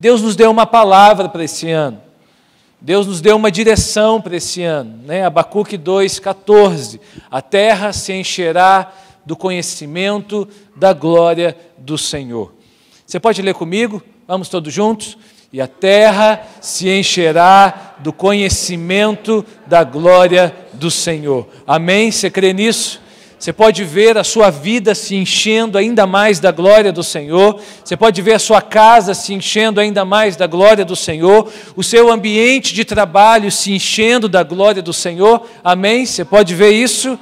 Deus nos deu uma palavra para esse ano. Deus nos deu uma direção para esse ano. Né? Abacuque 2,14. A terra se encherá do conhecimento da glória do Senhor. Você pode ler comigo? Vamos todos juntos? E a terra se encherá do conhecimento da glória do Senhor. Amém? Você crê nisso? Você pode ver a sua vida se enchendo ainda mais da glória do Senhor. Você pode ver a sua casa se enchendo ainda mais da glória do Senhor. O seu ambiente de trabalho se enchendo da glória do Senhor. Amém? Você pode ver isso?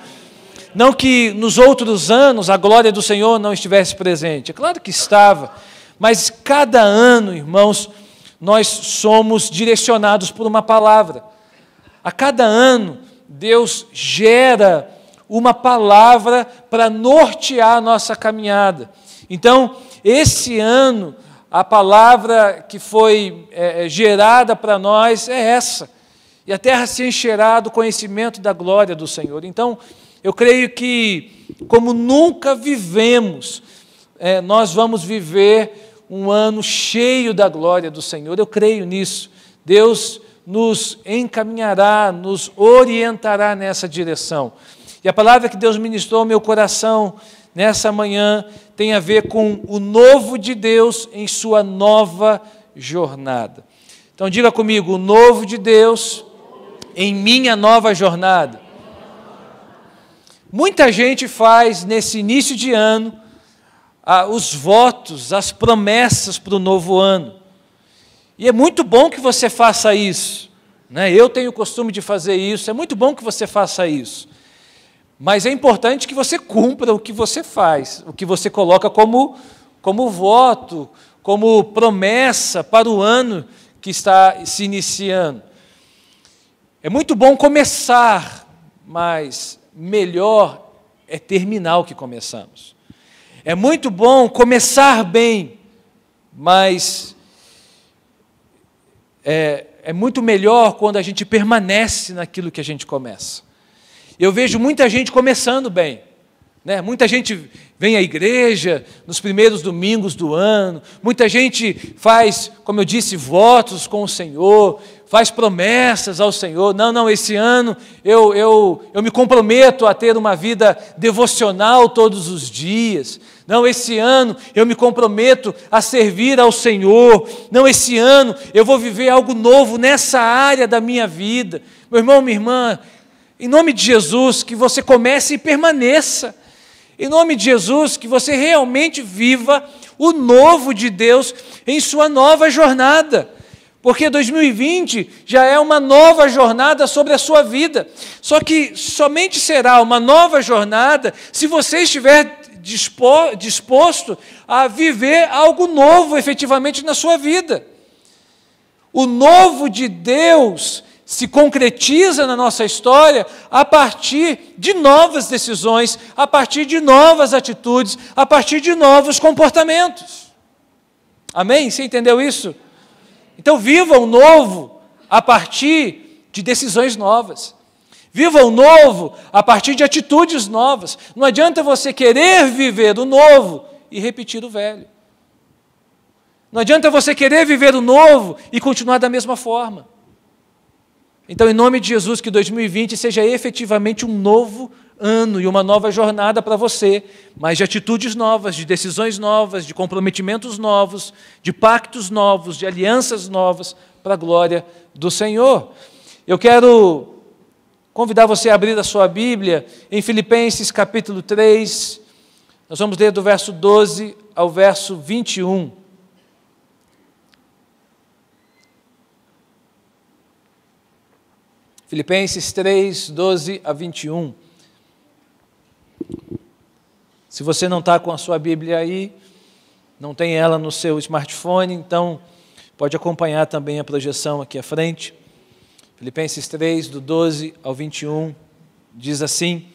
Não que nos outros anos a glória do Senhor não estivesse presente. É claro que estava. Mas cada ano, irmãos, nós somos direcionados por uma palavra. A cada ano, Deus gera uma palavra para nortear a nossa caminhada. Então, esse ano, a palavra que foi é, é gerada para nós é essa. E a terra se encherá do conhecimento da glória do Senhor. Então, eu creio que, como nunca vivemos, é, nós vamos viver um ano cheio da glória do Senhor. Eu creio nisso. Deus nos encaminhará, nos orientará nessa direção. E a palavra que Deus ministrou ao meu coração nessa manhã tem a ver com o novo de Deus em sua nova jornada. Então diga comigo, o novo de Deus em minha nova jornada. Muita gente faz nesse início de ano ah, os votos, as promessas para o novo ano. E é muito bom que você faça isso. Né? Eu tenho o costume de fazer isso, é muito bom que você faça isso. Mas é importante que você cumpra o que você faz, o que você coloca como, como voto, como promessa para o ano que está se iniciando. É muito bom começar, mas melhor é terminar o que começamos. É muito bom começar bem, mas é, é muito melhor quando a gente permanece naquilo que a gente começa. Eu vejo muita gente começando bem. Né? Muita gente vem à igreja nos primeiros domingos do ano, muita gente faz, como eu disse, votos com o Senhor, faz promessas ao Senhor. Não, não, esse ano eu, eu, eu me comprometo a ter uma vida devocional todos os dias. Não, esse ano eu me comprometo a servir ao Senhor. Não, esse ano eu vou viver algo novo nessa área da minha vida. Meu irmão, minha irmã, em nome de Jesus, que você comece e permaneça. Em nome de Jesus, que você realmente viva o novo de Deus em sua nova jornada. Porque 2020 já é uma nova jornada sobre a sua vida. Só que somente será uma nova jornada se você estiver disposto a viver algo novo efetivamente na sua vida. O novo de Deus se concretiza na nossa história a partir de novas decisões, a partir de novas atitudes, a partir de novos comportamentos. Amém? Você entendeu isso? Então, viva o novo a partir de decisões novas. Viva o novo a partir de atitudes novas. Não adianta você querer viver o novo e repetir o velho. Não adianta você querer viver o novo e continuar da mesma forma. Então, em nome de Jesus, que 2020 seja efetivamente um novo ano e uma nova jornada para você, mas de atitudes novas, de decisões novas, de comprometimentos novos, de pactos novos, de alianças novas para a glória do Senhor. Eu quero convidar você a abrir a sua Bíblia em Filipenses capítulo 3. Nós vamos ler do verso 12 ao verso 21. Filipenses 3, 12 a 21. Se você não está com a sua Bíblia aí, não tem ela no seu smartphone, então pode acompanhar também a projeção aqui à frente. Filipenses 3, do 12 ao 21, diz assim: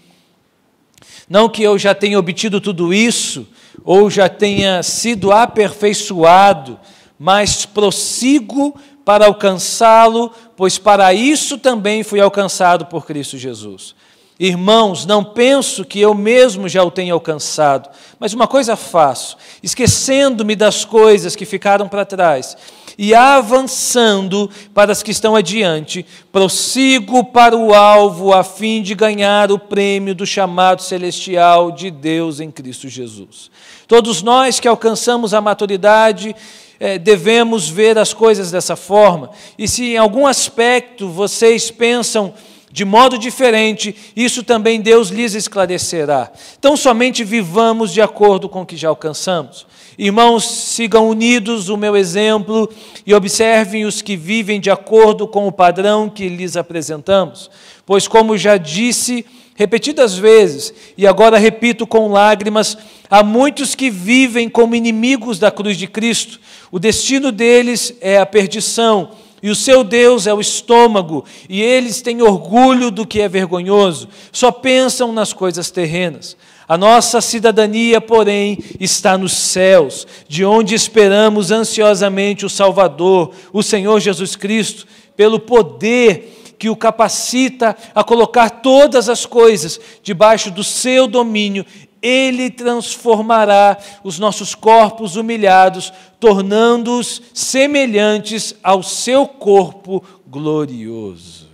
Não que eu já tenha obtido tudo isso, ou já tenha sido aperfeiçoado, mas prossigo para alcançá-lo, pois para isso também fui alcançado por Cristo Jesus. Irmãos, não penso que eu mesmo já o tenha alcançado, mas uma coisa faço, esquecendo-me das coisas que ficaram para trás e avançando para as que estão adiante, prossigo para o alvo a fim de ganhar o prêmio do chamado celestial de Deus em Cristo Jesus. Todos nós que alcançamos a maturidade é, devemos ver as coisas dessa forma. E se em algum aspecto vocês pensam de modo diferente, isso também Deus lhes esclarecerá. Então, somente vivamos de acordo com o que já alcançamos. Irmãos, sigam unidos o meu exemplo e observem os que vivem de acordo com o padrão que lhes apresentamos. Pois, como já disse, repetidas vezes, e agora repito com lágrimas, há muitos que vivem como inimigos da cruz de Cristo. O destino deles é a perdição, e o seu Deus é o estômago, e eles têm orgulho do que é vergonhoso, só pensam nas coisas terrenas. A nossa cidadania, porém, está nos céus, de onde esperamos ansiosamente o Salvador, o Senhor Jesus Cristo, pelo poder que o capacita a colocar todas as coisas debaixo do seu domínio, ele transformará os nossos corpos humilhados, tornando-os semelhantes ao seu corpo glorioso.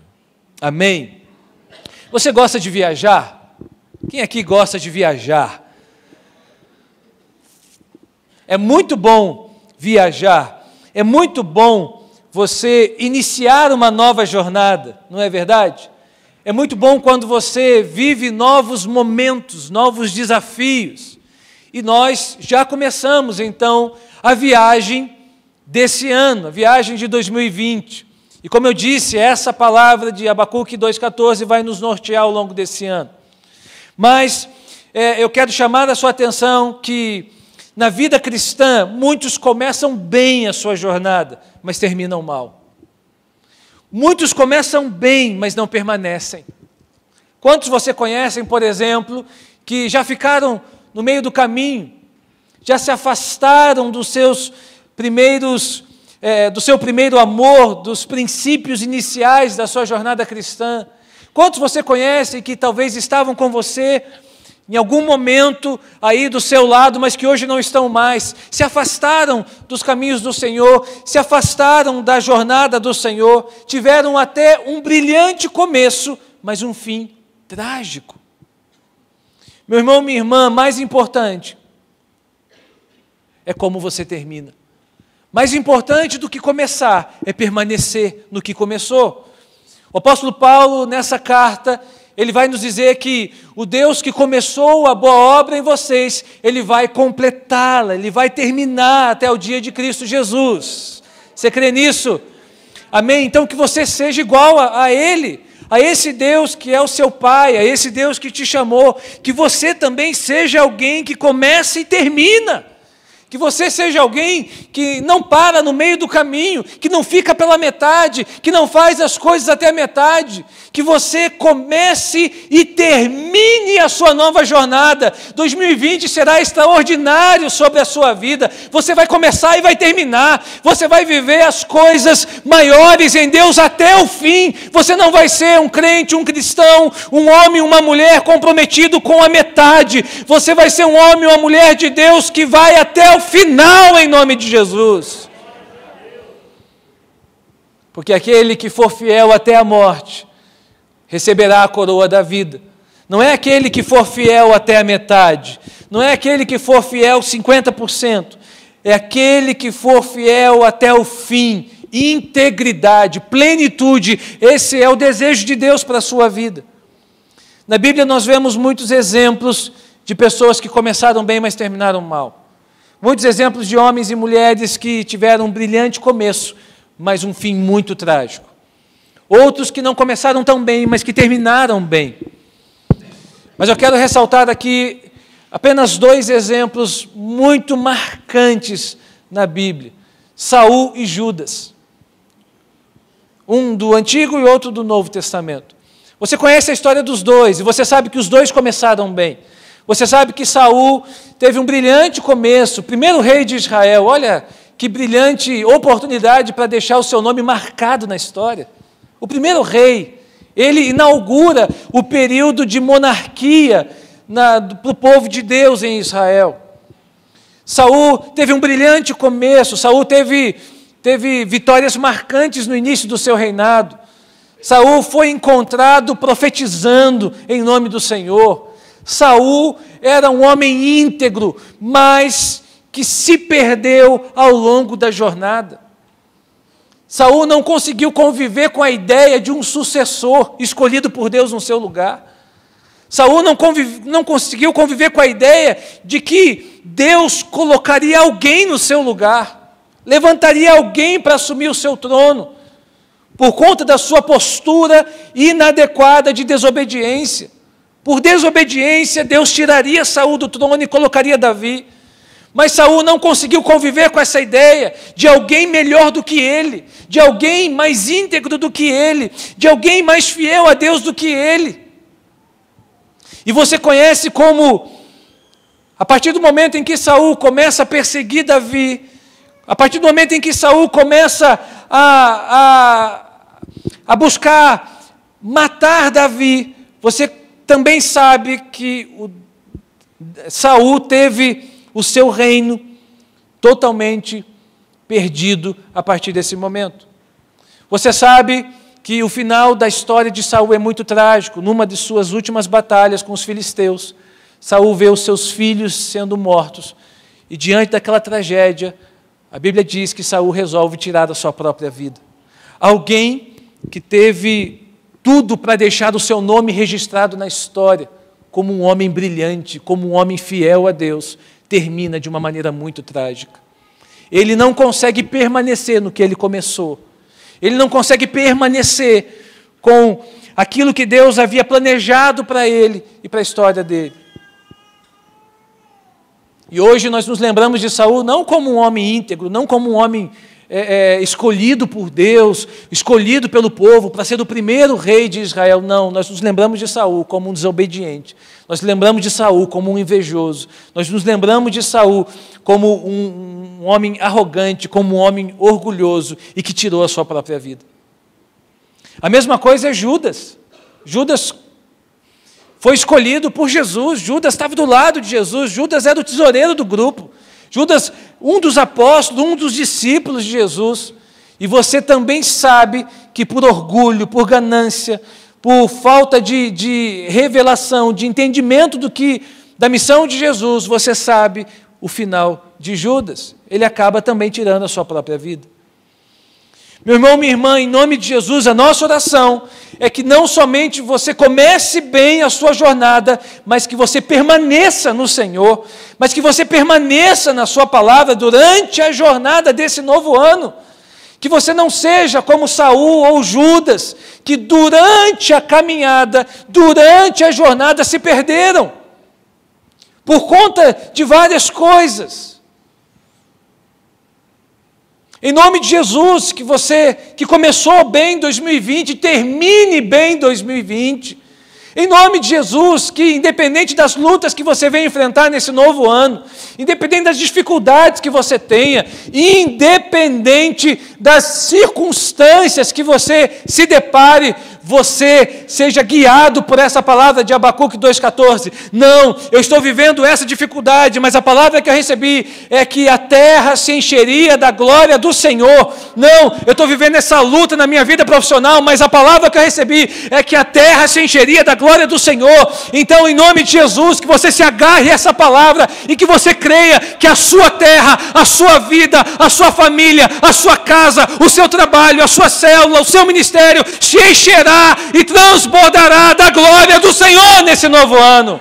Amém? Você gosta de viajar? Quem aqui gosta de viajar? É muito bom viajar, é muito bom você iniciar uma nova jornada, não é verdade? É muito bom quando você vive novos momentos, novos desafios. E nós já começamos então a viagem desse ano, a viagem de 2020. E como eu disse, essa palavra de Abacuque 2,14 vai nos nortear ao longo desse ano. Mas é, eu quero chamar a sua atenção que na vida cristã, muitos começam bem a sua jornada, mas terminam mal. Muitos começam bem, mas não permanecem. Quantos você conhecem, por exemplo, que já ficaram no meio do caminho, já se afastaram dos seus primeiros, é, do seu primeiro amor, dos princípios iniciais da sua jornada cristã? Quantos você conhece que talvez estavam com você em algum momento aí do seu lado, mas que hoje não estão mais, se afastaram dos caminhos do Senhor, se afastaram da jornada do Senhor, tiveram até um brilhante começo, mas um fim trágico. Meu irmão, minha irmã, mais importante é como você termina. Mais importante do que começar é permanecer no que começou. O apóstolo Paulo, nessa carta, ele vai nos dizer que o Deus que começou a boa obra em vocês, ele vai completá-la, ele vai terminar até o dia de Cristo Jesus. Você crê nisso? Amém? Então que você seja igual a, a Ele, a esse Deus que é o seu Pai, a esse Deus que te chamou, que você também seja alguém que começa e termina. Que você seja alguém que não para no meio do caminho, que não fica pela metade, que não faz as coisas até a metade. Que você comece e termine a sua nova jornada. 2020 será extraordinário sobre a sua vida. Você vai começar e vai terminar. Você vai viver as coisas maiores em Deus até o fim. Você não vai ser um crente, um cristão, um homem, uma mulher comprometido com a metade. Você vai ser um homem, uma mulher de Deus que vai até o o final em nome de Jesus. Porque aquele que for fiel até a morte receberá a coroa da vida. Não é aquele que for fiel até a metade, não é aquele que for fiel 50%, é aquele que for fiel até o fim, integridade, plenitude. Esse é o desejo de Deus para a sua vida. Na Bíblia nós vemos muitos exemplos de pessoas que começaram bem, mas terminaram mal. Muitos exemplos de homens e mulheres que tiveram um brilhante começo, mas um fim muito trágico. Outros que não começaram tão bem, mas que terminaram bem. Mas eu quero ressaltar aqui apenas dois exemplos muito marcantes na Bíblia: Saul e Judas. Um do Antigo e outro do Novo Testamento. Você conhece a história dos dois e você sabe que os dois começaram bem. Você sabe que Saul teve um brilhante começo, primeiro rei de Israel. Olha que brilhante oportunidade para deixar o seu nome marcado na história. O primeiro rei, ele inaugura o período de monarquia para o povo de Deus em Israel. Saul teve um brilhante começo, Saul teve, teve vitórias marcantes no início do seu reinado. Saul foi encontrado profetizando em nome do Senhor. Saul era um homem íntegro, mas que se perdeu ao longo da jornada. Saul não conseguiu conviver com a ideia de um sucessor escolhido por Deus no seu lugar. Saul não, convive, não conseguiu conviver com a ideia de que Deus colocaria alguém no seu lugar, levantaria alguém para assumir o seu trono, por conta da sua postura inadequada de desobediência. Por desobediência, Deus tiraria Saul do trono e colocaria Davi. Mas Saul não conseguiu conviver com essa ideia de alguém melhor do que ele, de alguém mais íntegro do que ele, de alguém mais fiel a Deus do que ele. E você conhece como a partir do momento em que Saul começa a perseguir Davi, a partir do momento em que Saul começa a, a, a buscar matar Davi, você também sabe que o, Saul teve o seu reino totalmente perdido a partir desse momento. Você sabe que o final da história de Saul é muito trágico. Numa de suas últimas batalhas com os filisteus, Saul vê os seus filhos sendo mortos. E diante daquela tragédia, a Bíblia diz que Saul resolve tirar a sua própria vida. Alguém que teve tudo para deixar o seu nome registrado na história, como um homem brilhante, como um homem fiel a Deus, termina de uma maneira muito trágica. Ele não consegue permanecer no que ele começou. Ele não consegue permanecer com aquilo que Deus havia planejado para ele e para a história dele. E hoje nós nos lembramos de Saul não como um homem íntegro, não como um homem é, é, escolhido por Deus, escolhido pelo povo para ser o primeiro rei de Israel. Não, nós nos lembramos de Saul como um desobediente. Nós lembramos de Saul como um invejoso. Nós nos lembramos de Saul como um, um homem arrogante, como um homem orgulhoso e que tirou a sua própria vida. A mesma coisa é Judas. Judas foi escolhido por Jesus. Judas estava do lado de Jesus. Judas era o tesoureiro do grupo. Judas, um dos apóstolos, um dos discípulos de Jesus, e você também sabe que por orgulho, por ganância, por falta de, de revelação, de entendimento do que da missão de Jesus, você sabe o final de Judas. Ele acaba também tirando a sua própria vida. Meu irmão, minha irmã, em nome de Jesus, a nossa oração é que não somente você comece bem a sua jornada, mas que você permaneça no Senhor, mas que você permaneça na Sua palavra durante a jornada desse novo ano. Que você não seja como Saul ou Judas, que durante a caminhada, durante a jornada se perderam por conta de várias coisas. Em nome de Jesus, que você que começou bem 2020, termine bem 2020. Em nome de Jesus, que independente das lutas que você venha enfrentar nesse novo ano, independente das dificuldades que você tenha, independente das circunstâncias que você se depare, você seja guiado por essa palavra de Abacuque 2,14. Não, eu estou vivendo essa dificuldade, mas a palavra que eu recebi é que a terra se encheria da glória do Senhor. Não, eu estou vivendo essa luta na minha vida profissional, mas a palavra que eu recebi é que a terra se encheria da glória do Senhor. Então, em nome de Jesus, que você se agarre a essa palavra e que você creia que a sua terra, a sua vida, a sua família, a sua casa, o seu trabalho, a sua célula, o seu ministério se encherá e transbordará da glória do Senhor nesse novo ano.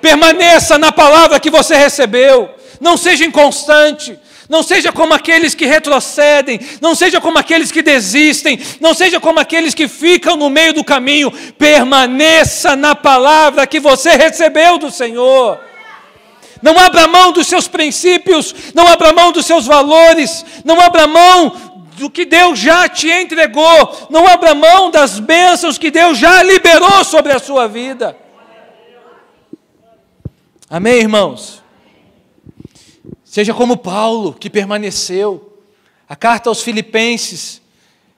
Permaneça na palavra que você recebeu. Não seja inconstante. Não seja como aqueles que retrocedem, não seja como aqueles que desistem, não seja como aqueles que ficam no meio do caminho. Permaneça na palavra que você recebeu do Senhor. Não abra mão dos seus princípios, não abra mão dos seus valores, não abra mão do que Deus já te entregou. Não abra mão das bênçãos que Deus já liberou sobre a sua vida. Amém, irmãos? Seja como Paulo, que permaneceu. A carta aos Filipenses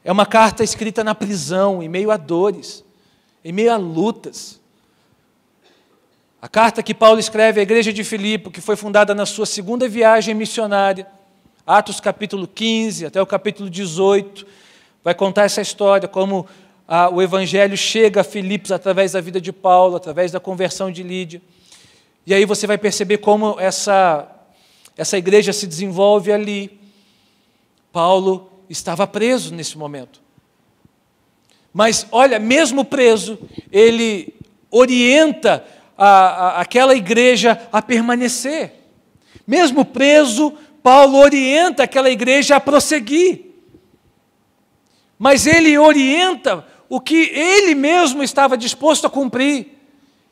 é uma carta escrita na prisão, em meio a dores, em meio a lutas. A carta que Paulo escreve à igreja de Filipe, que foi fundada na sua segunda viagem missionária, Atos capítulo 15 até o capítulo 18 vai contar essa história, como ah, o evangelho chega a Filipos através da vida de Paulo, através da conversão de Lídia. E aí você vai perceber como essa, essa igreja se desenvolve ali. Paulo estava preso nesse momento. Mas olha, mesmo preso, ele orienta a, a, aquela igreja a permanecer. Mesmo preso, Paulo orienta aquela igreja a prosseguir. Mas ele orienta o que ele mesmo estava disposto a cumprir.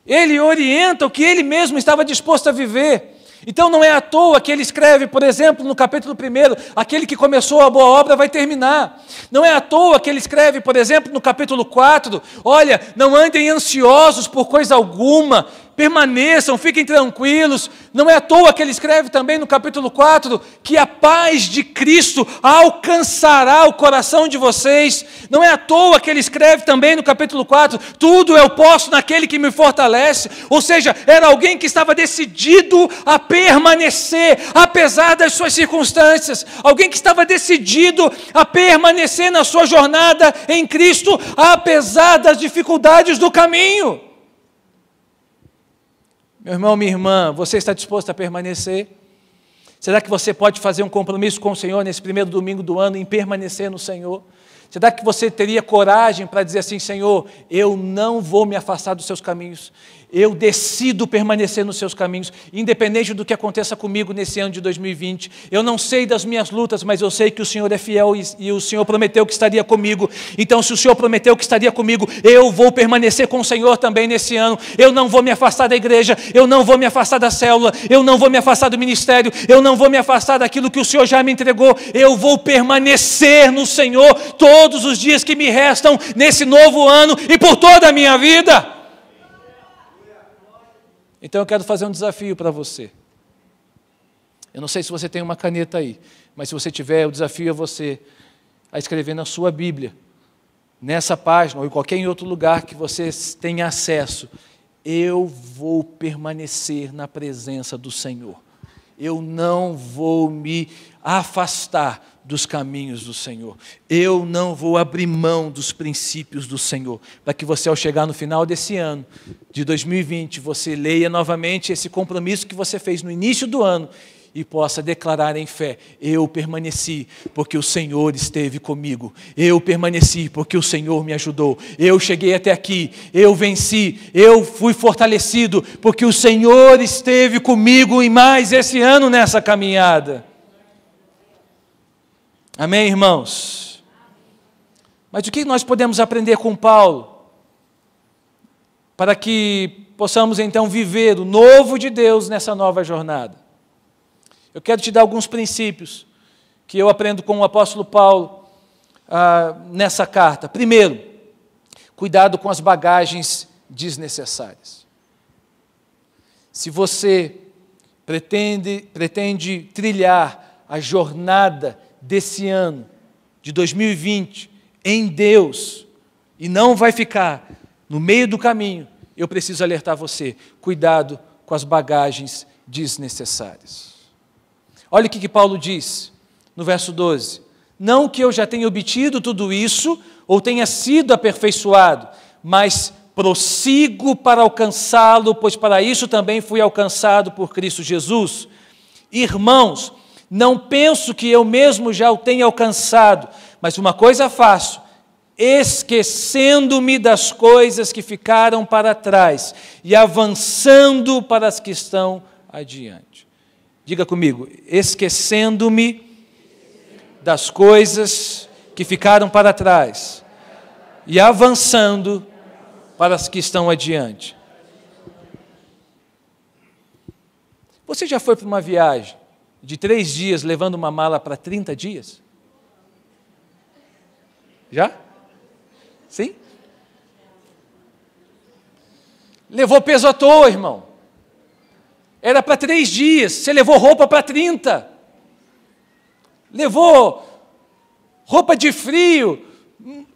Ele orienta o que ele mesmo estava disposto a viver. Então não é à toa que ele escreve, por exemplo, no capítulo 1, aquele que começou a boa obra vai terminar. Não é à toa que ele escreve, por exemplo, no capítulo 4, olha, não andem ansiosos por coisa alguma, permaneçam, fiquem tranquilos. Não é à toa que ele escreve também no capítulo 4 que a paz de Cristo alcançará o coração de vocês. Não é à toa que ele escreve também no capítulo 4: tudo eu posso naquele que me fortalece. Ou seja, era alguém que estava decidido a permanecer, apesar das suas circunstâncias, alguém que estava decidido a permanecer na sua jornada em Cristo, apesar das dificuldades do caminho. Meu irmão, minha irmã, você está disposto a permanecer? Será que você pode fazer um compromisso com o Senhor nesse primeiro domingo do ano em permanecer no Senhor? Será que você teria coragem para dizer assim, Senhor, eu não vou me afastar dos seus caminhos, eu decido permanecer nos seus caminhos, independente do que aconteça comigo nesse ano de 2020. Eu não sei das minhas lutas, mas eu sei que o Senhor é fiel e, e, o Senhor prometeu que estaria comigo. Então, se o Senhor prometeu que estaria comigo, eu vou permanecer com o Senhor também nesse ano. Eu não vou me afastar da igreja, eu não vou me afastar da célula, eu não vou me afastar do ministério, eu não vou me afastar daquilo que o Senhor já me entregou. Eu vou permanecer no Senhor todos os dias que me restam nesse novo ano e por toda a minha vida. Então eu quero fazer um desafio para você. Eu não sei se você tem uma caneta aí, mas se você tiver, o desafio é você a escrever na sua Bíblia, nessa página ou em qualquer outro lugar que você tenha acesso. Eu vou permanecer na presença do Senhor. Eu não vou me afastar dos caminhos do Senhor. Eu não vou abrir mão dos princípios do Senhor. Para que você, ao chegar no final desse ano, de 2020, você leia novamente esse compromisso que você fez no início do ano e possa declarar em fé: Eu permaneci porque o Senhor esteve comigo. Eu permaneci porque o Senhor me ajudou. Eu cheguei até aqui. Eu venci. Eu fui fortalecido porque o Senhor esteve comigo e mais esse ano nessa caminhada. Amém, irmãos? Mas o que nós podemos aprender com Paulo? Para que possamos então viver o novo de Deus nessa nova jornada. Eu quero te dar alguns princípios que eu aprendo com o apóstolo Paulo ah, nessa carta. Primeiro, cuidado com as bagagens desnecessárias. Se você pretende, pretende trilhar a jornada desse ano, de 2020, em Deus, e não vai ficar no meio do caminho, eu preciso alertar você: cuidado com as bagagens desnecessárias. Olha o que, que Paulo diz no verso 12: Não que eu já tenha obtido tudo isso ou tenha sido aperfeiçoado, mas prossigo para alcançá-lo, pois para isso também fui alcançado por Cristo Jesus. Irmãos, não penso que eu mesmo já o tenha alcançado, mas uma coisa faço, esquecendo-me das coisas que ficaram para trás e avançando para as que estão adiante. Diga comigo, esquecendo-me das coisas que ficaram para trás e avançando para as que estão adiante. Você já foi para uma viagem de três dias levando uma mala para 30 dias? Já? Sim? Levou peso à toa, irmão. Era para três dias, você levou roupa para 30. Levou roupa de frio,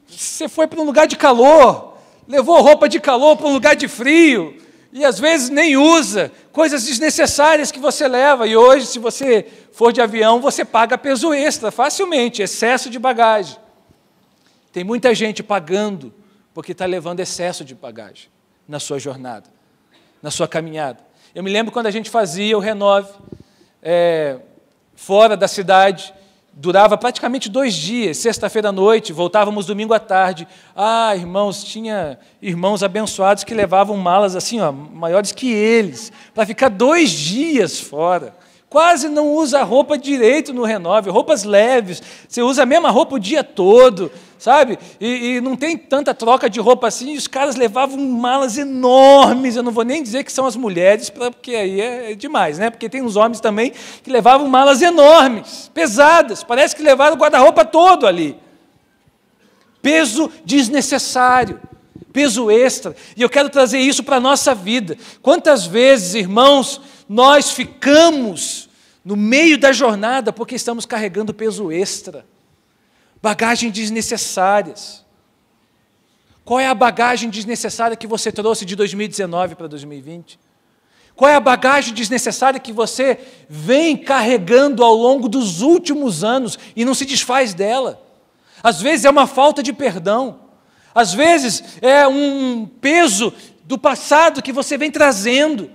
você foi para um lugar de calor. Levou roupa de calor para um lugar de frio e às vezes nem usa, coisas desnecessárias que você leva. E hoje, se você for de avião, você paga peso extra facilmente, excesso de bagagem. Tem muita gente pagando porque está levando excesso de bagagem na sua jornada, na sua caminhada. Eu me lembro quando a gente fazia o Renove é, fora da cidade, durava praticamente dois dias, sexta-feira à noite, voltávamos domingo à tarde. Ah, irmãos, tinha irmãos abençoados que levavam malas assim, ó, maiores que eles, para ficar dois dias fora. Quase não usa roupa direito no renove, roupas leves. Você usa a mesma roupa o dia todo sabe? E, e, não tem tanta troca de roupa assim, e os caras levavam malas enormes. Eu não vou nem dizer que são as mulheres, porque aí é, é, demais, né? Porque tem uns homens também que levavam malas enormes, pesadas, parece que levaram o guarda-roupa todo ali. Peso desnecessário, peso extra. E eu quero trazer isso para a nossa vida. Quantas vezes, irmãos, nós ficamos no meio da jornada porque estamos carregando peso extra? bagagens desnecessárias. Qual é a bagagem desnecessária que você trouxe de 2019 para 2020? Qual é a bagagem desnecessária que você vem carregando ao longo dos últimos anos e não se desfaz dela? Às vezes é uma falta de perdão, às vezes é um peso do passado que você vem trazendo.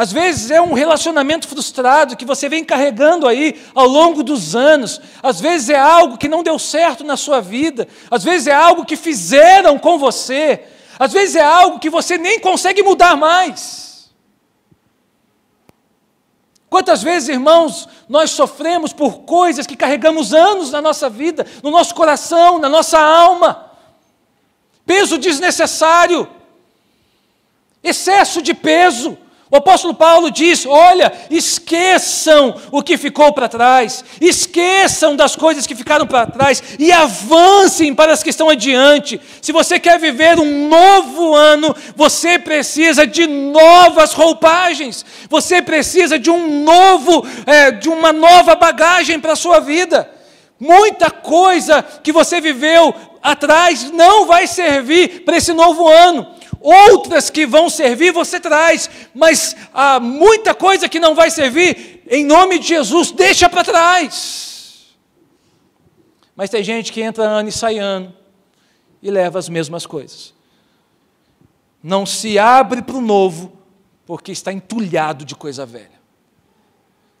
Às vezes é um relacionamento frustrado que você vem carregando aí ao longo dos anos. Às vezes é algo que não deu certo na sua vida. Às vezes é algo que fizeram com você. Às vezes é algo que você nem consegue mudar mais. Quantas vezes, irmãos, nós sofremos por coisas que carregamos anos na nossa vida, no nosso coração, na nossa alma. Peso desnecessário, excesso de peso o apóstolo Paulo diz: olha, esqueçam o que ficou para trás, esqueçam das coisas que ficaram para trás e avancem para as que estão adiante. Se você quer viver um novo ano, você precisa de novas roupagens, você precisa de um novo, é, de uma nova bagagem para a sua vida. Muita coisa que você viveu atrás não vai servir para esse novo ano. Outras que vão servir você traz, mas há muita coisa que não vai servir, em nome de Jesus, deixa para trás. Mas tem gente que entra ano e sai ano e leva as mesmas coisas. Não se abre para o novo, porque está entulhado de coisa velha.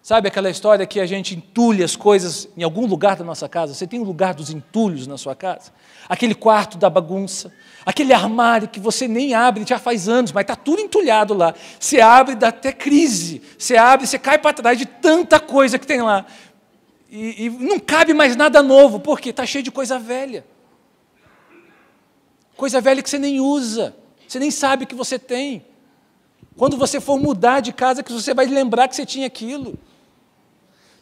Sabe aquela história que a gente entulha as coisas em algum lugar da nossa casa? Você tem um lugar dos entulhos na sua casa? Aquele quarto da bagunça, Aquele armário que você nem abre já faz anos, mas está tudo entulhado lá. Você abre, dá até crise. Você abre, você cai para trás de tanta coisa que tem lá. E, e não cabe mais nada novo, porque está cheio de coisa velha. Coisa velha que você nem usa, você nem sabe que você tem. Quando você for mudar de casa, que você vai lembrar que você tinha aquilo.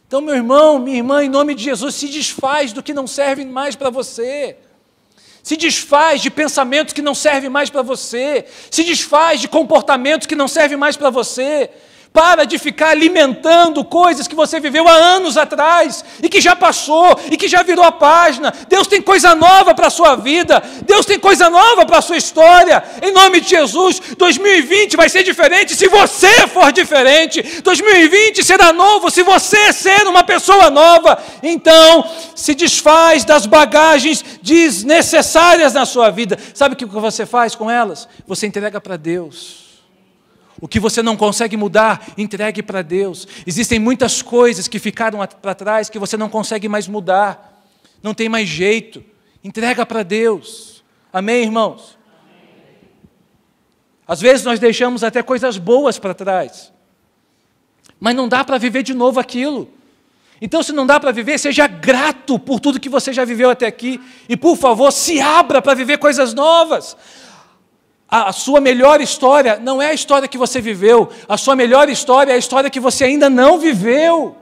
Então, meu irmão, minha irmã, em nome de Jesus, se desfaz do que não serve mais para você se desfaz de pensamentos que não servem mais para você, se desfaz de comportamentos que não servem mais para você, para de ficar alimentando coisas que você viveu há anos atrás e que já passou e que já virou a página. Deus tem coisa nova para a sua vida, Deus tem coisa nova para a sua história. Em nome de Jesus, 2020 vai ser diferente se você for diferente. 2020 será novo se você ser uma pessoa nova. Então, se desfaz das bagagens desnecessárias na sua vida. Sabe o que você faz com elas? Você entrega para Deus. O que você não consegue mudar, entregue para Deus. Existem muitas coisas que ficaram para trás que você não consegue mais mudar. Não tem mais jeito. Entrega para Deus. Amém, irmãos? Às vezes nós deixamos até coisas boas para trás. Mas não dá para viver de novo aquilo. Então, se não dá para viver, seja grato por tudo que você já viveu até aqui. E, por favor, se abra para viver coisas novas. A sua melhor história não é a história que você viveu, a sua melhor história é a história que você ainda não viveu.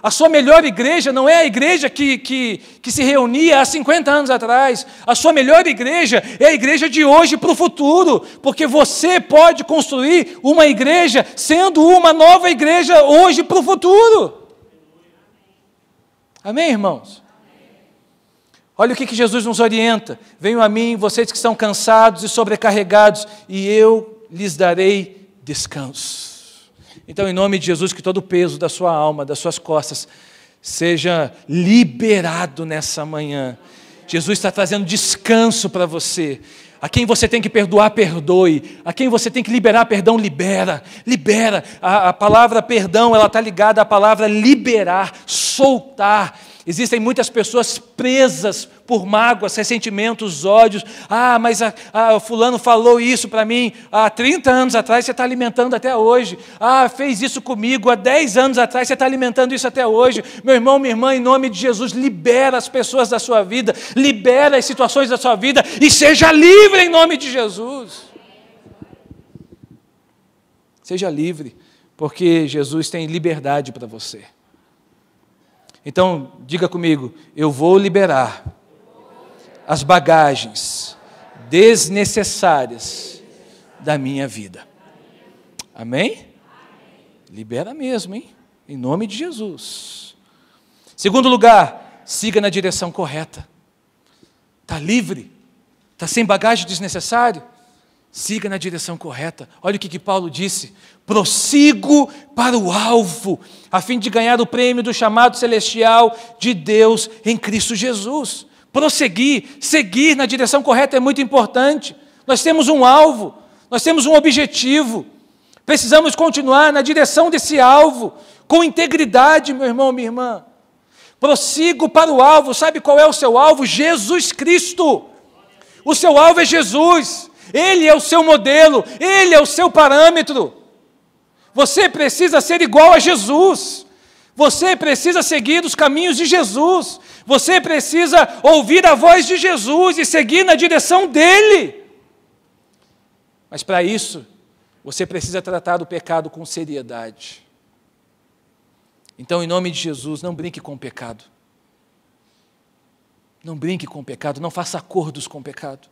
A sua melhor igreja não é a igreja que, que, que se reunia há 50 anos atrás. A sua melhor igreja é a igreja de hoje para o futuro. Porque você pode construir uma igreja sendo uma nova igreja hoje para o futuro. Amém, irmãos? Olha o que, que Jesus nos orienta: venham a mim, vocês que estão cansados e sobrecarregados, e eu lhes darei descanso. Então, em nome de Jesus, que todo o peso da sua alma, das suas costas, seja liberado nessa manhã. Jesus está trazendo descanso para você. A quem você tem que perdoar, perdoe. A quem você tem que liberar, perdão, libera. Libera. A, a palavra perdão, ela está ligada à palavra liberar, soltar, Existem muitas pessoas presas por mágoas, ressentimentos, ódios. Ah, mas a, a fulano falou isso para mim há 30 anos atrás, você está alimentando até hoje. Ah, fez isso comigo há 10 anos atrás, você está alimentando isso até hoje. Meu irmão, minha irmã, em nome de Jesus, libera as pessoas da sua vida, libera as situações da sua vida e seja livre em nome de Jesus. Seja livre, porque Jesus tem liberdade para você. Então, diga comigo: eu vou liberar as bagagens desnecessárias da minha vida. Amém? Libera mesmo, hein? Em nome de Jesus. Segundo lugar, siga na direção correta. Está livre? Está sem bagagem desnecessária? siga na direção correta. Olha o que, que Paulo disse: prossigo para o alvo, a fim de ganhar o prêmio do chamado celestial de Deus em Cristo Jesus. Prosseguir, seguir na direção correta é muito importante. Nós temos um alvo, nós temos um objetivo. Precisamos continuar na direção desse alvo, com integridade, meu irmão, minha irmã. Prossigo para o alvo, sabe qual é o seu alvo? Jesus Cristo. O seu alvo é Jesus. Ele é o seu modelo, ele é o seu parâmetro. Você precisa ser igual a Jesus. Você precisa seguir os caminhos de Jesus. Você precisa ouvir a voz de Jesus e seguir na direção dele. Mas para isso, você precisa tratar o pecado com seriedade. Então, em nome de Jesus, não brinque com o pecado. Não brinque com o pecado, não faça acordos com o pecado.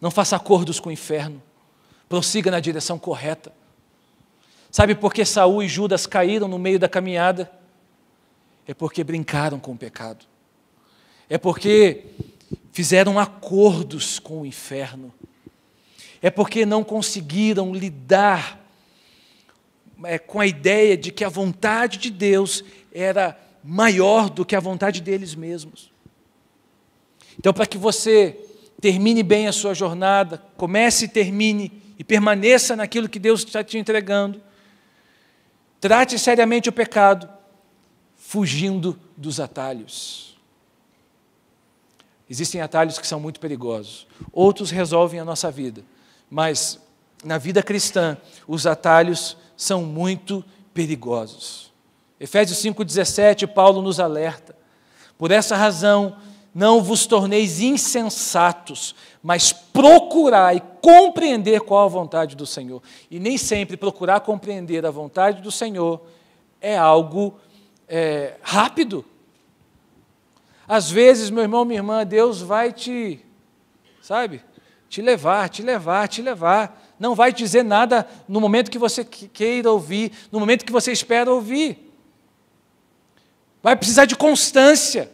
Não faça acordos com o inferno. Prossiga na direção correta. Sabe por que Saul e Judas caíram no meio da caminhada? É porque brincaram com o pecado. É porque fizeram acordos com o inferno. É porque não conseguiram lidar é, com a ideia de que a vontade de Deus era maior do que a vontade deles mesmos. Então, para que você Termine bem a sua jornada, comece e termine, e permaneça naquilo que Deus está te entregando. Trate seriamente o pecado, fugindo dos atalhos. Existem atalhos que são muito perigosos, outros resolvem a nossa vida, mas na vida cristã, os atalhos são muito perigosos. Efésios 5,17, Paulo nos alerta. Por essa razão, não vos torneis insensatos, mas procurai compreender qual a vontade do Senhor. E nem sempre procurar compreender a vontade do Senhor é algo é, rápido. Às vezes, meu irmão, minha irmã, Deus vai te, sabe, te levar, te levar, te levar. Não vai dizer nada no momento que você queira ouvir, no momento que você espera ouvir. Vai precisar de constância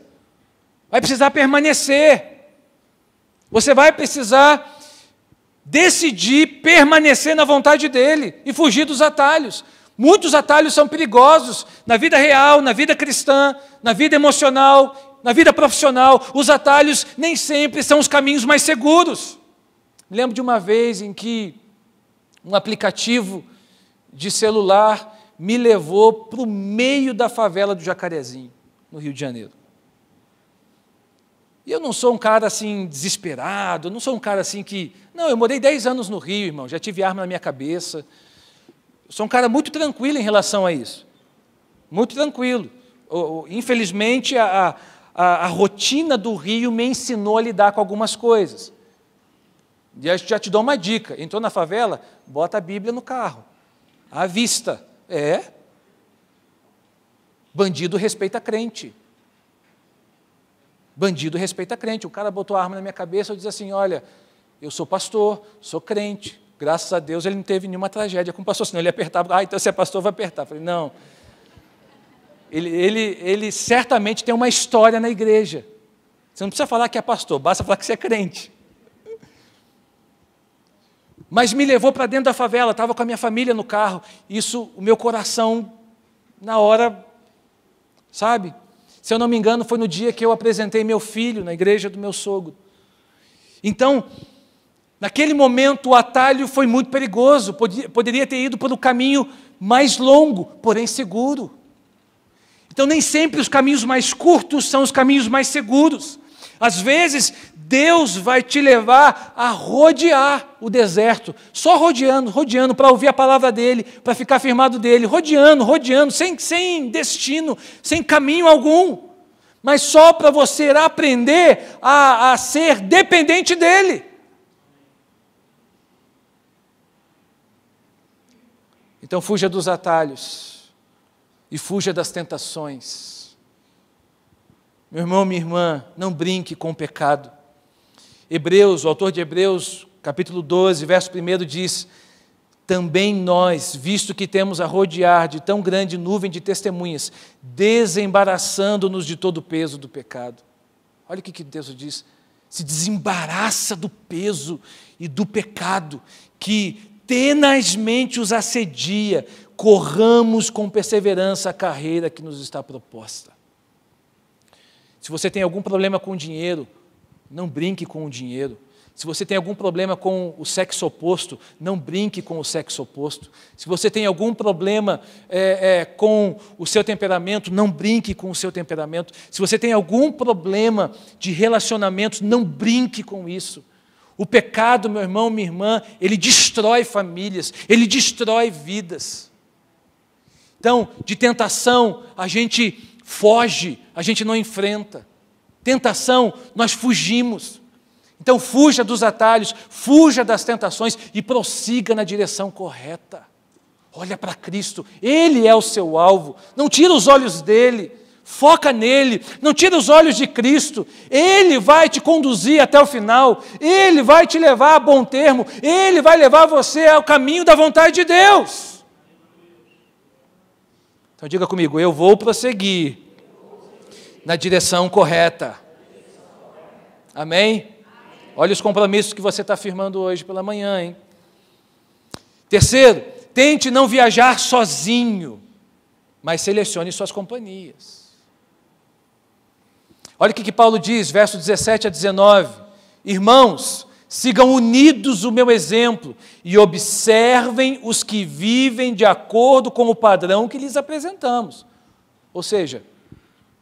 vai precisar permanecer. Você vai precisar decidir permanecer na vontade dele e fugir dos atalhos. Muitos atalhos são perigosos na vida real, na vida cristã, na vida emocional, na vida profissional. Os atalhos nem sempre são os caminhos mais seguros. Me lembro de uma vez em que um aplicativo de celular me levou para o meio da favela do Jacarezinho, no Rio de Janeiro. E eu não sou um cara assim desesperado, não sou um cara assim que. Não, eu morei 10 anos no Rio, irmão, já tive arma na minha cabeça. Eu sou um cara muito tranquilo em relação a isso. Muito tranquilo. Infelizmente, a, a, a rotina do Rio me ensinou a lidar com algumas coisas. E já te dou uma dica: entrou na favela, bota a Bíblia no carro. À vista. É. Bandido respeita crente. Bandido respeita crente. O cara botou a arma na minha cabeça e disse assim: Olha, eu sou pastor, sou crente. Graças a Deus ele não teve nenhuma tragédia com o pastor, senão ele apertava. Ah, então se é pastor, vai apertar. Eu falei: Não. Ele, ele, ele certamente tem uma história na igreja. Você não precisa falar que é pastor, basta falar que você é crente. Mas me levou para dentro da favela, estava com a minha família no carro. Isso, o meu coração, na hora, sabe? Se eu não me engano, foi no dia que eu apresentei meu filho na igreja do meu sogro. Então, naquele momento, o atalho foi muito perigoso, poderia ter ido por caminho mais longo, porém seguro. Então, nem sempre os caminhos mais curtos são os caminhos mais seguros. Às vezes, Deus vai te levar a rodear o deserto, só rodeando, rodeando, para ouvir a palavra dele, para ficar firmado dele, rodeando, rodeando, sem, sem destino, sem caminho algum, mas só para você aprender a, a ser dependente dele. Então, fuja dos atalhos e fuja das tentações. Meu irmão, minha irmã, não brinque com o pecado. Hebreus, o autor de Hebreus, capítulo 12, verso 1 diz: Também nós, visto que temos a rodear de tão grande nuvem de testemunhas, desembaraçando-nos de todo o peso do pecado. Olha o que Deus diz: se desembaraça do peso e do pecado que tenazmente os assedia, corramos com perseverança a carreira que nos está proposta. Se você tem algum problema com o dinheiro, não brinque com o dinheiro. Se você tem algum problema com o sexo oposto, não brinque com o sexo oposto. Se você tem algum problema é, é, com o seu temperamento, não brinque com o seu temperamento. Se você tem algum problema de relacionamentos, não brinque com isso. O pecado, meu irmão, minha irmã, ele destrói famílias, ele destrói vidas. Então, de tentação, a gente foge, a gente não enfrenta. Tentação, nós fugimos. Então fuja dos atalhos, fuja das tentações e prossiga na direção correta. Olha para Cristo, Ele é o seu alvo. Não tira os olhos dele, foca nele, não tira os olhos de Cristo. Ele vai te conduzir até o final, Ele vai te levar a bom termo, Ele vai levar você ao caminho da vontade de Deus. Então diga comigo, eu vou prosseguir na direção correta. Amém? Olha os compromissos que você está firmando hoje pela manhã, hein? Terceiro, tente não viajar sozinho, mas selecione suas companhias. Olha o que, que Paulo diz, verso 17 a 19. Irmãos, Sigam unidos o meu exemplo e observem os que vivem de acordo com o padrão que lhes apresentamos. Ou seja,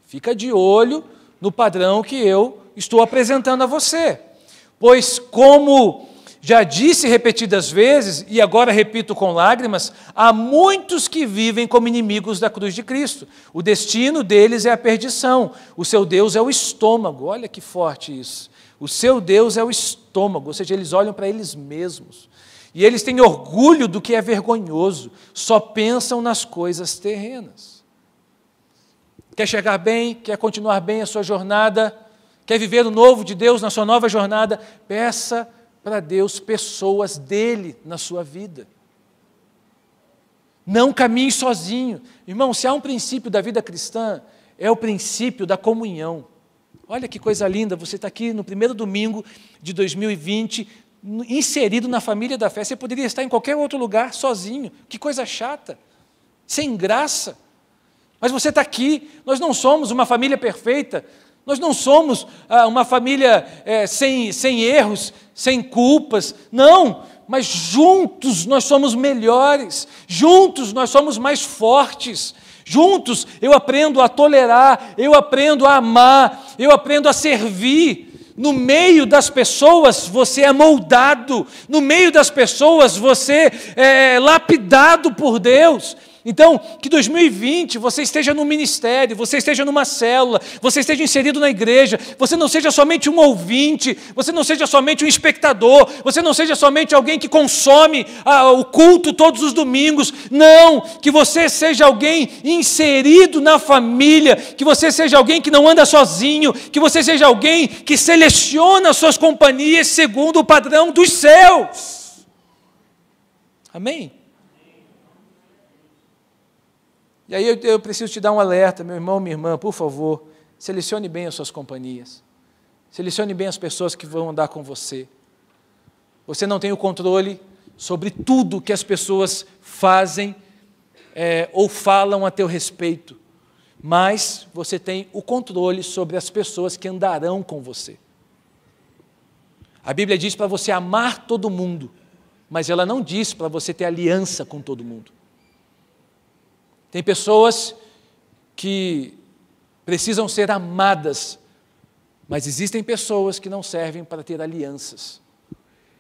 fica de olho no padrão que eu estou apresentando a você. Pois, como já disse repetidas vezes, e agora repito com lágrimas, há muitos que vivem como inimigos da cruz de Cristo. O destino deles é a perdição, o seu Deus é o estômago. Olha que forte isso. O seu Deus é o estômago, ou seja, eles olham para eles mesmos. E eles têm orgulho do que é vergonhoso, só pensam nas coisas terrenas. Quer chegar bem, quer continuar bem a sua jornada, quer viver o novo de Deus na sua nova jornada, peça para Deus pessoas dele na sua vida. Não caminhe sozinho. Irmão, se há um princípio da vida cristã, é o princípio da comunhão. Olha que coisa linda, você está aqui no primeiro domingo de 2020, inserido na família da fé. Você poderia estar em qualquer outro lugar sozinho. Que coisa chata, sem graça. Mas você está aqui. Nós não somos uma família perfeita. Nós não somos ah, uma família eh, sem, sem erros, sem culpas. Não! Mas juntos nós somos melhores, juntos nós somos mais fortes, Juntos eu aprendo a tolerar, eu aprendo a amar, eu aprendo a servir. No meio das pessoas você é moldado, no meio das pessoas você é lapidado por Deus. Então, que 2020 você esteja no ministério, você esteja numa célula, você esteja inserido na igreja, você não seja somente um ouvinte, você não seja somente um espectador, você não seja somente alguém que consome ah, o culto todos os domingos. Não, que você seja alguém inserido na família, que você seja alguém que não anda sozinho, que você seja alguém que seleciona suas companhias segundo o padrão dos céus. Amém? E aí eu, eu preciso te dar um alerta, meu irmão, minha irmã, por favor, selecione bem as suas companhias. Selecione bem as pessoas que vão andar com você. Você não tem o controle sobre tudo que as pessoas fazem é, ou falam a teu respeito, mas você tem o controle sobre as pessoas que andarão com você. A Bíblia diz para você amar todo mundo, mas ela não diz para você ter aliança com todo mundo. Tem pessoas que precisam ser amadas, mas existem pessoas que não servem para ter alianças.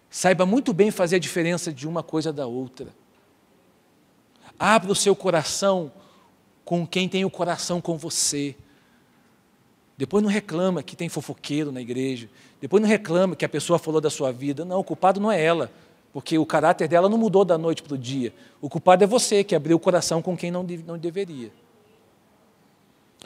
Saiba muito bem fazer a diferença de uma coisa da outra. Abra o seu coração com quem tem o coração com você. Depois não reclama que tem fofoqueiro na igreja. Depois não reclama que a pessoa falou da sua vida. Não, o culpado não é ela porque o caráter dela não mudou da noite para o dia. O culpado é você que abriu o coração com quem não, não deveria.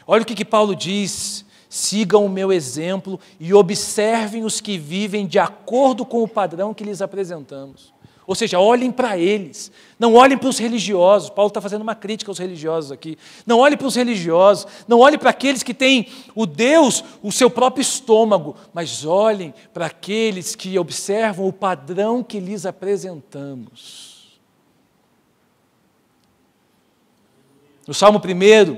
Olha o que, que Paulo diz: sigam o meu exemplo e observem os que vivem de acordo com o padrão que lhes apresentamos. Ou seja, olhem para eles. Não olhem para os religiosos. Paulo está fazendo uma crítica aos religiosos aqui. Não olhem para os religiosos. Não olhem para aqueles que têm o Deus, o seu próprio estômago. Mas olhem para aqueles que observam o padrão que lhes apresentamos. No Salmo 1.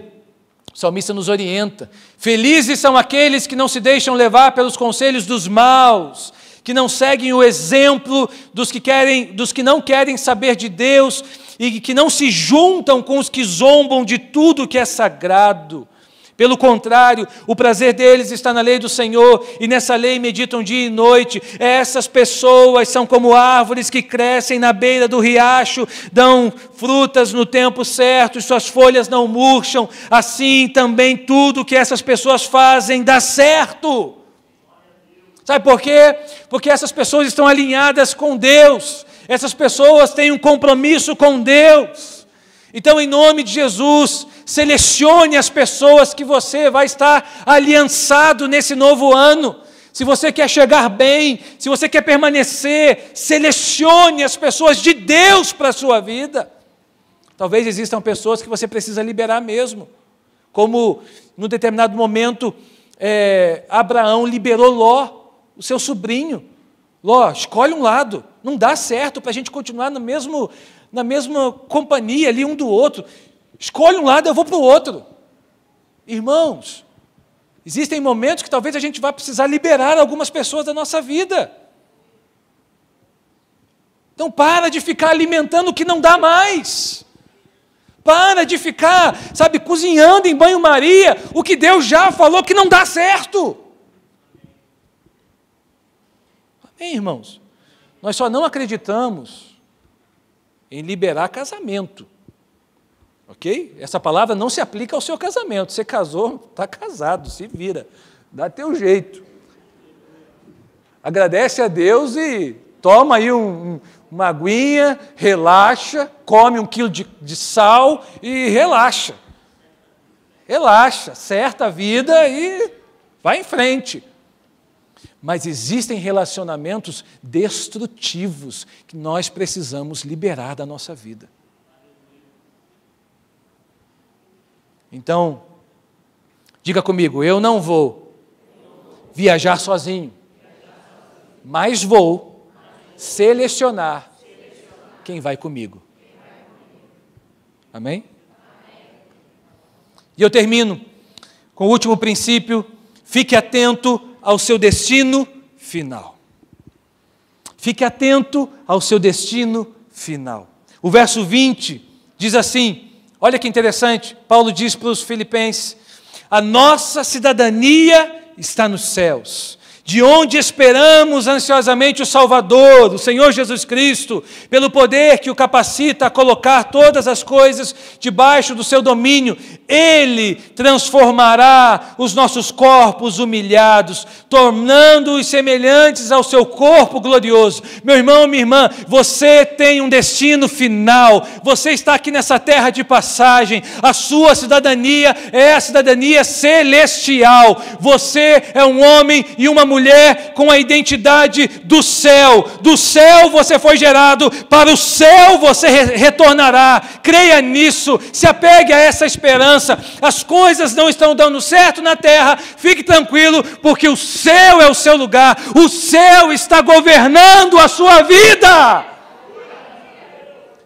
O salmista nos orienta: Felizes são aqueles que não se deixam levar pelos conselhos dos maus, que não seguem o exemplo dos que querem, dos que não querem saber de Deus e que não se juntam com os que zombam de tudo que é sagrado. Pelo contrário, o prazer deles está na lei do Senhor, e nessa lei meditam dia e noite. Essas pessoas são como árvores que crescem na beira do riacho, dão frutas no tempo certo, e suas folhas não murcham. Assim também tudo que essas pessoas fazem dá certo. Sabe por quê? Porque essas pessoas estão alinhadas com Deus, essas pessoas têm um compromisso com Deus. Então, em nome de Jesus, selecione as pessoas que você vai estar aliançado nesse novo ano. Se você quer chegar bem, se você quer permanecer, selecione as pessoas de Deus para a sua vida. Talvez existam pessoas que você precisa liberar mesmo. Como, num determinado momento, é, Abraão liberou Ló o seu sobrinho. Ló, escolhe um lado. Não dá certo para a gente continuar no mesmo, na mesma companhia ali um do outro. Escolhe um lado, eu vou para o outro. Irmãos, existem momentos que talvez a gente vá precisar liberar algumas pessoas da nossa vida. Então para de ficar alimentando o que não dá mais. Para de ficar, sabe, cozinhando em banho-maria o que Deus já falou que não dá certo. Hein, irmãos? Nós só não acreditamos em liberar casamento. Ok? Essa palavra não se aplica ao seu casamento. Você casou, está casado, se vira. Dá teu jeito. Agradece a Deus e toma aí um, um, uma aguinha, relaxa, come um quilo de, de sal e relaxa. Relaxa, certa a vida e vai em frente. Mas existem relacionamentos destrutivos que nós precisamos liberar da nossa vida. Então, diga comigo: eu não vou viajar sozinho, mas vou selecionar quem vai comigo. Amém? E eu termino com o último princípio: fique atento ao seu destino final. Fique atento ao seu destino final. O verso 20 diz assim: olha que interessante, Paulo diz para os Filipenses: a nossa cidadania está nos céus de onde esperamos ansiosamente o Salvador, o Senhor Jesus Cristo, pelo poder que o capacita a colocar todas as coisas debaixo do seu domínio, ele transformará os nossos corpos humilhados, tornando-os semelhantes ao seu corpo glorioso. Meu irmão, minha irmã, você tem um destino final, você está aqui nessa terra de passagem, a sua cidadania é a cidadania celestial, você é um homem e uma mulher mulher com a identidade do céu. Do céu você foi gerado, para o céu você re retornará. Creia nisso, se apegue a essa esperança. As coisas não estão dando certo na terra, fique tranquilo, porque o céu é o seu lugar, o céu está governando a sua vida.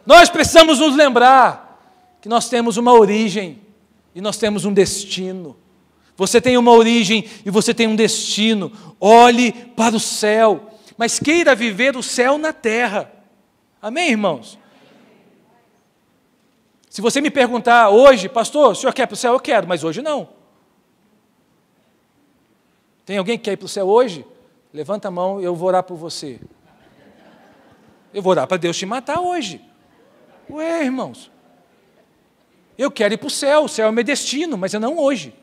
Nós precisamos nos lembrar que nós temos uma origem e nós temos um destino. Você tem uma origem e você tem um destino. Olhe para o céu, mas queira viver o céu na terra. Amém, irmãos? Se você me perguntar hoje, pastor, o senhor quer para o céu? Eu quero, mas hoje não. Tem alguém que quer ir para o céu hoje? Levanta a mão, eu vou orar por você. Eu vou orar para Deus te matar hoje. Ué, irmãos. Eu quero ir para o céu, o céu é meu destino, mas eu não hoje.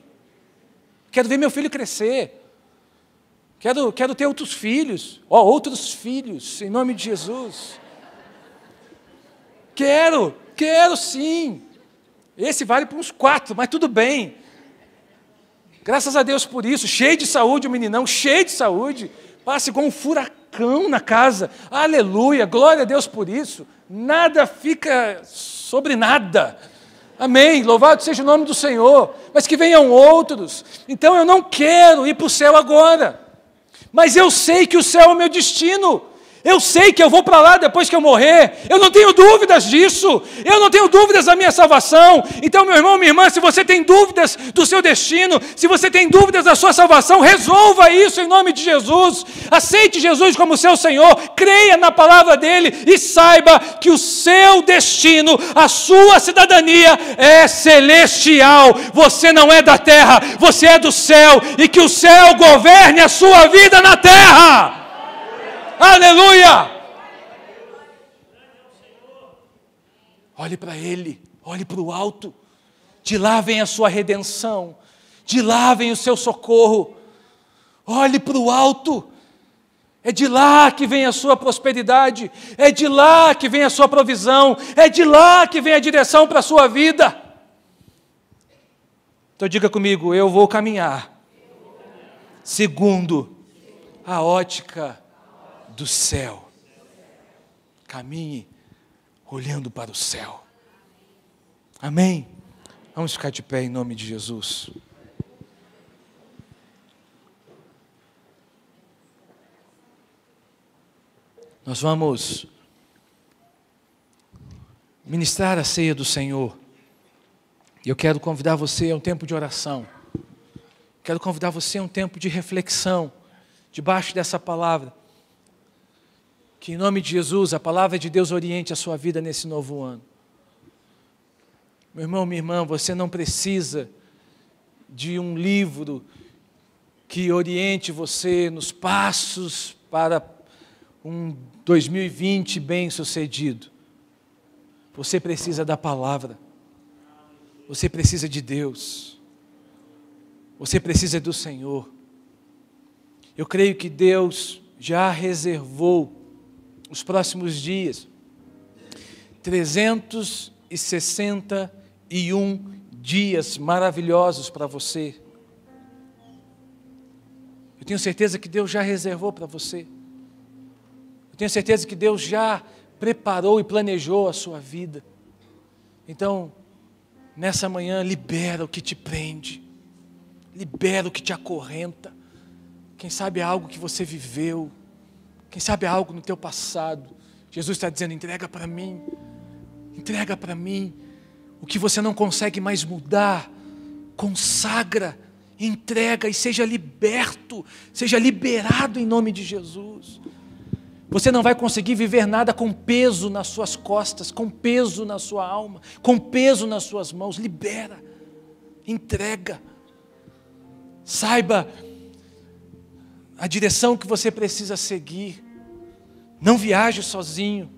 Quero ver meu filho crescer. Quero, quero ter outros filhos. Ó, outros filhos, em nome de Jesus. Quero, quero sim. Esse vale para uns quatro, mas tudo bem. Graças a Deus por isso. Cheio de saúde, o meninão, cheio de saúde. Passa igual um furacão na casa. Aleluia, glória a Deus por isso. Nada fica sobre nada. Amém. Louvado seja o nome do Senhor. Mas que venham outros. Então eu não quero ir para o céu agora. Mas eu sei que o céu é o meu destino. Eu sei que eu vou para lá depois que eu morrer. Eu não tenho dúvidas disso. Eu não tenho dúvidas da minha salvação. Então, meu irmão, minha irmã, se você tem dúvidas do seu destino, se você tem dúvidas da sua salvação, resolva isso em nome de Jesus. Aceite Jesus como seu Senhor. Creia na palavra dele e saiba que o seu destino, a sua cidadania é celestial. Você não é da terra, você é do céu e que o céu governe a sua vida na terra. Aleluia! Olhe para Ele, olhe para o alto. De lá vem a sua redenção, de lá vem o seu socorro. Olhe para o alto. É de lá que vem a sua prosperidade, é de lá que vem a sua provisão, é de lá que vem a direção para a sua vida. Então diga comigo: eu vou caminhar segundo a ótica do céu. Caminhe olhando para o céu. Amém? Vamos ficar de pé em nome de Jesus. Nós vamos ministrar a ceia do Senhor. E eu quero convidar você a um tempo de oração. Quero convidar você a um tempo de reflexão, debaixo dessa palavra. Que em nome de Jesus a palavra de Deus oriente a sua vida nesse novo ano. Meu irmão, minha irmã, você não precisa de um livro que oriente você nos passos para um 2020 bem-sucedido. Você precisa da palavra. Você precisa de Deus. Você precisa do Senhor. Eu creio que Deus já reservou os próximos dias, 361 dias maravilhosos para você. Eu tenho certeza que Deus já reservou para você. Eu tenho certeza que Deus já preparou e planejou a sua vida. Então, nessa manhã, libera o que te prende, libera o que te acorrenta. Quem sabe é algo que você viveu, quem sabe algo no teu passado. Jesus está dizendo: entrega para mim, entrega para mim. O que você não consegue mais mudar, consagra, entrega e seja liberto, seja liberado em nome de Jesus. Você não vai conseguir viver nada com peso nas suas costas, com peso na sua alma, com peso nas suas mãos. Libera, entrega. Saiba a direção que você precisa seguir. Não viaje sozinho.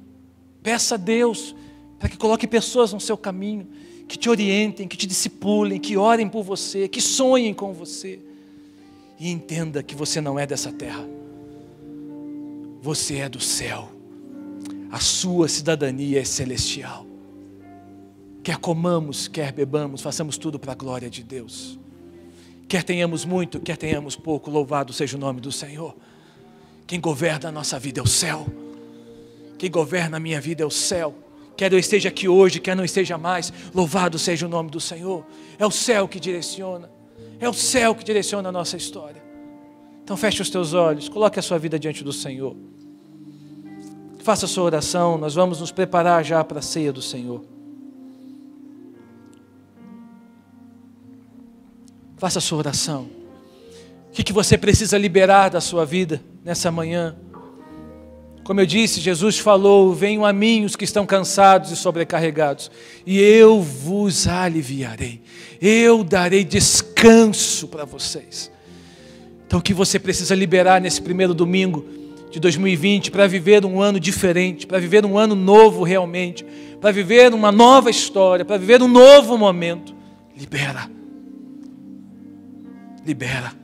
Peça a Deus para que coloque pessoas no seu caminho, que te orientem, que te discipulem, que orem por você, que sonhem com você. E entenda que você não é dessa terra. Você é do céu. A sua cidadania é celestial. Quer comamos, quer bebamos, façamos tudo para a glória de Deus. Quer tenhamos muito, quer tenhamos pouco, louvado seja o nome do Senhor. Quem governa a nossa vida é o céu. Quem governa a minha vida é o céu. Quer eu esteja aqui hoje, quer não esteja mais, louvado seja o nome do Senhor. É o céu que direciona. É o céu que direciona a nossa história. Então feche os teus olhos, coloque a sua vida diante do Senhor. Faça a sua oração, nós vamos nos preparar já para a ceia do Senhor. Faça a sua oração. O que, que você precisa liberar da sua vida? nessa manhã. Como eu disse, Jesus falou: Venham a mim os que estão cansados e sobrecarregados, e eu vos aliviarei, eu darei descanso para vocês. Então, o que você precisa liberar nesse primeiro domingo de 2020 para viver um ano diferente, para viver um ano novo realmente, para viver uma nova história, para viver um novo momento? Libera. Libera.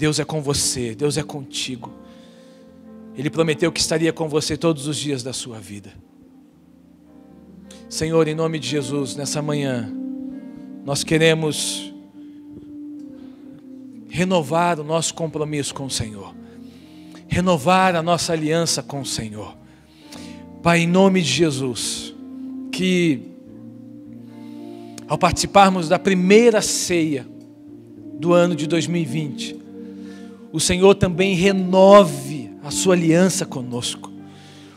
Deus é com você, Deus é contigo. Ele prometeu que estaria com você todos os dias da sua vida. Senhor, em nome de Jesus, nessa manhã, nós queremos renovar o nosso compromisso com o Senhor, renovar a nossa aliança com o Senhor. Pai, em nome de Jesus, que ao participarmos da primeira ceia do ano de 2020, o Senhor também renove a sua aliança conosco.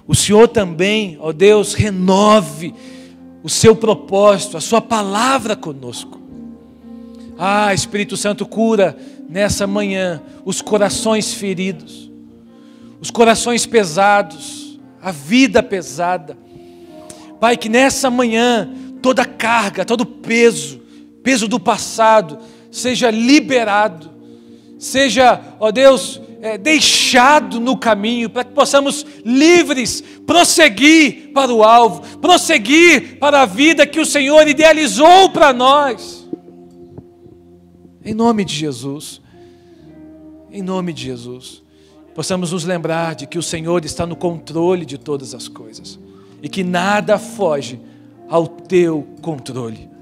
O Senhor também, ó Deus, renove o seu propósito, a sua palavra conosco. Ah, Espírito Santo, cura nessa manhã os corações feridos, os corações pesados, a vida pesada. Pai, que nessa manhã toda carga, todo peso, peso do passado, seja liberado seja, ó Deus, é, deixado no caminho, para que possamos livres prosseguir para o alvo, prosseguir para a vida que o Senhor idealizou para nós. Em nome de Jesus, em nome de Jesus, possamos nos lembrar de que o Senhor está no controle de todas as coisas e que nada foge ao teu controle.